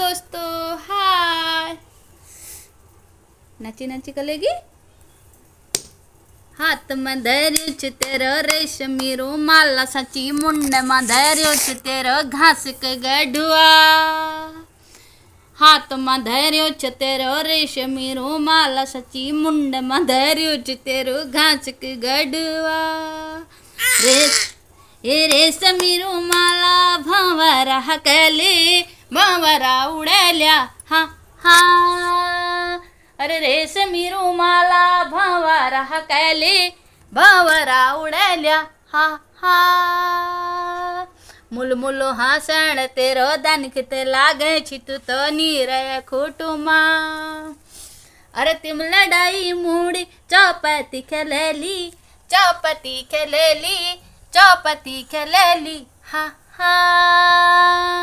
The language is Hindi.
दोस्तों हाय नची नची कलेगी हाथ में धैर्य तेरा रेशमी रो माला सची मुंड में धैर्य तेरा घास के गढ़ुआ हाथ में धैर्य तेरा रेशमी रो माला सची मुंड में धैर्य तेरो घास के गढ़ुआ रे रेशमी रो माला भंवर हकली भंवरा उडल्या हा हा अरे रेशमी रुमाला भंवरा हकायले भंवरा उडल्या हा हा मुलमुल हासण तेर किते लागे तू तो निरय खुटुमा अरे तिम लढाई मुडी चौपती खेळली चौपती खेलेली चौपती खेलेली हा हा